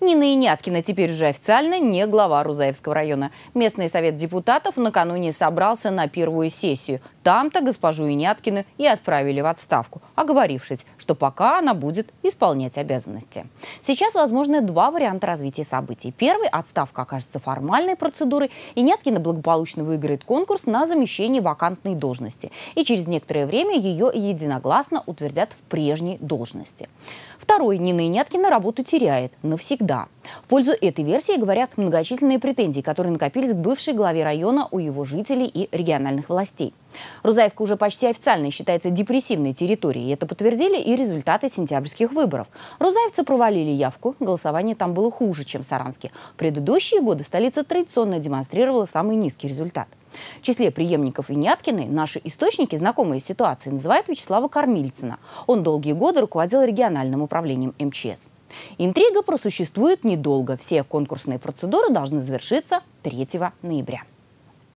Нина Иняткина теперь уже официально не глава Рузаевского района. Местный совет депутатов накануне собрался на первую сессию. Там-то госпожу Иняткину и отправили в отставку, оговорившись, что пока она будет исполнять обязанности. Сейчас возможны два варианта развития событий. Первый – отставка окажется формальной процедурой, Иняткина благополучно выиграет конкурс на замещение вакантной должности, и через некоторое время ее единогласно утвердят в прежней должности. Второй – Нина Иняткина работу теряет навсегда. В пользу этой версии говорят многочисленные претензии, которые накопились к бывшей главе района у его жителей и региональных властей. Рузаевка уже почти официально считается депрессивной территорией. Это подтвердили и результаты сентябрьских выборов. Рузаевцы провалили явку, голосование там было хуже, чем в Саранске. В предыдущие годы столица традиционно демонстрировала самый низкий результат. В числе преемников Иняткиной наши источники, знакомые с ситуацией, называют Вячеслава Кормильцина. Он долгие годы руководил региональным управлением МЧС. Интрига просуществует недолго. Все конкурсные процедуры должны завершиться 3 ноября.